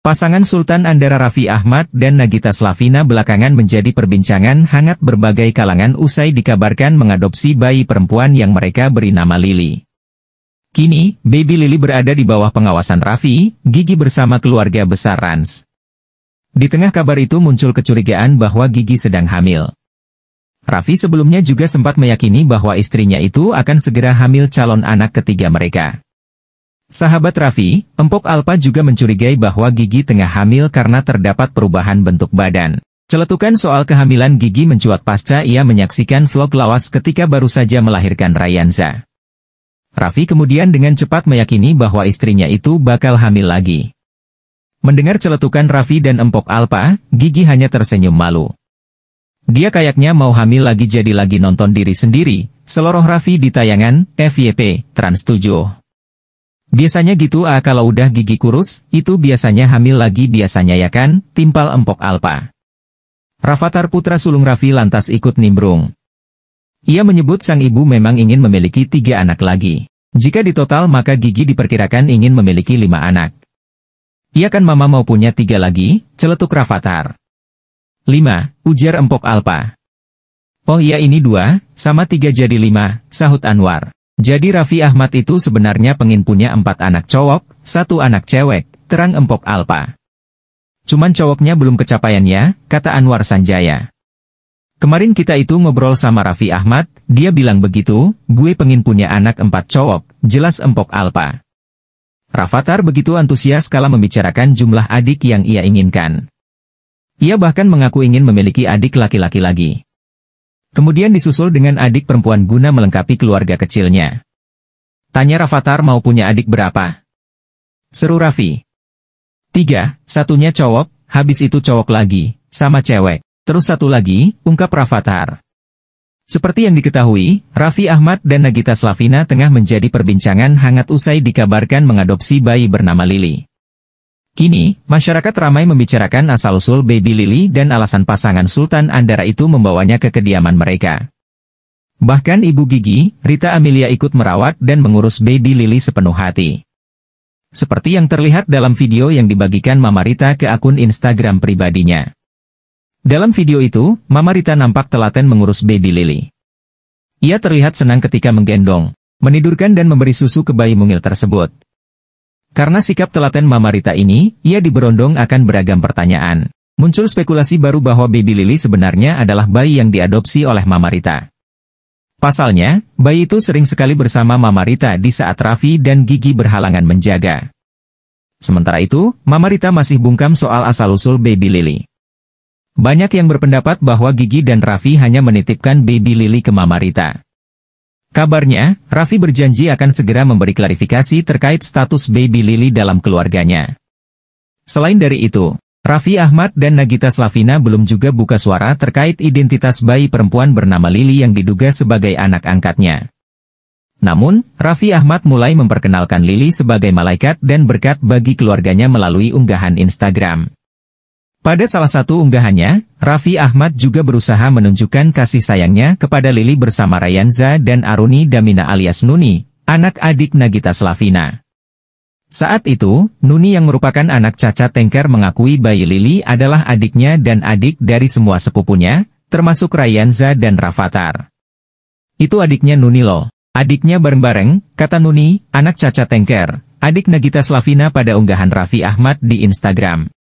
Pasangan Sultan Andara Rafi Ahmad dan Nagita Slavina belakangan menjadi perbincangan hangat berbagai kalangan usai dikabarkan mengadopsi bayi perempuan yang mereka beri nama Lili. Kini, baby Lili berada di bawah pengawasan Rafi, Gigi bersama keluarga besar Rans. Di tengah kabar itu muncul kecurigaan bahwa Gigi sedang hamil. Rafi sebelumnya juga sempat meyakini bahwa istrinya itu akan segera hamil calon anak ketiga mereka. Sahabat Raffi, Empok Alpa juga mencurigai bahwa Gigi tengah hamil karena terdapat perubahan bentuk badan. Celetukan soal kehamilan Gigi mencuat pasca ia menyaksikan vlog lawas ketika baru saja melahirkan Rayanza. Raffi kemudian dengan cepat meyakini bahwa istrinya itu bakal hamil lagi. Mendengar celetukan Raffi dan Empok Alpa, Gigi hanya tersenyum malu. Dia kayaknya mau hamil lagi jadi lagi nonton diri sendiri, seloroh Raffi di tayangan, FYP, Trans 7. Biasanya gitu ah kalau udah gigi kurus, itu biasanya hamil lagi biasanya ya kan, timpal empok Alpa. Rafathar putra sulung Raffi lantas ikut nimbrung. Ia menyebut sang ibu memang ingin memiliki tiga anak lagi. Jika ditotal maka Gigi diperkirakan ingin memiliki lima anak. Ia kan mama mau punya tiga lagi, celetuk Rafathar. Lima, Ujar empok Alpa. Oh iya ini dua, sama tiga jadi lima, sahut Anwar. Jadi Raffi Ahmad itu sebenarnya pengin punya empat anak cowok, satu anak cewek, terang empok Alpa. Cuman cowoknya belum kecapaiannya, kata Anwar Sanjaya. Kemarin kita itu ngobrol sama Raffi Ahmad, dia bilang begitu, gue pengin punya anak empat cowok, jelas empok Alpa. Rafathar begitu antusias kala membicarakan jumlah adik yang ia inginkan. Ia bahkan mengaku ingin memiliki adik laki-laki lagi. Kemudian disusul dengan adik perempuan guna melengkapi keluarga kecilnya. Tanya Rafathar mau punya adik berapa? Seru Rafi. Tiga, satunya cowok, habis itu cowok lagi, sama cewek. Terus satu lagi, ungkap Rafathar. Seperti yang diketahui, Raffi Ahmad dan Nagita Slavina tengah menjadi perbincangan hangat usai dikabarkan mengadopsi bayi bernama Lili. Kini, masyarakat ramai membicarakan asal-usul baby Lily dan alasan pasangan Sultan Andara itu membawanya ke kediaman mereka. Bahkan ibu Gigi, Rita Amelia ikut merawat dan mengurus baby Lily sepenuh hati. Seperti yang terlihat dalam video yang dibagikan Mama Rita ke akun Instagram pribadinya. Dalam video itu, Mama Rita nampak telaten mengurus baby Lily. Ia terlihat senang ketika menggendong, menidurkan dan memberi susu ke bayi mungil tersebut. Karena sikap telaten Mama Rita ini, ia diberondong akan beragam pertanyaan. Muncul spekulasi baru bahwa baby Lily sebenarnya adalah bayi yang diadopsi oleh Mama Rita. Pasalnya, bayi itu sering sekali bersama Mama Rita di saat Raffi dan Gigi berhalangan menjaga. Sementara itu, Mama Rita masih bungkam soal asal-usul baby Lily. Banyak yang berpendapat bahwa Gigi dan Raffi hanya menitipkan baby Lily ke Mama Rita. Kabarnya, Raffi berjanji akan segera memberi klarifikasi terkait status baby Lily dalam keluarganya. Selain dari itu, Raffi Ahmad dan Nagita Slavina belum juga buka suara terkait identitas bayi perempuan bernama Lily yang diduga sebagai anak angkatnya. Namun, Raffi Ahmad mulai memperkenalkan Lily sebagai malaikat dan berkat bagi keluarganya melalui unggahan Instagram. Pada salah satu unggahannya, Raffi Ahmad juga berusaha menunjukkan kasih sayangnya kepada Lili bersama Rayanza dan Aruni Damina alias Nuni, anak adik Nagita Slavina. Saat itu, Nuni yang merupakan anak Caca Tengker mengakui bayi Lili adalah adiknya dan adik dari semua sepupunya, termasuk Rayanza dan Rafathar. Itu adiknya Nuni loh. Adiknya bareng-bareng, kata Nuni, anak Caca Tengker, adik Nagita Slavina pada unggahan Raffi Ahmad di Instagram.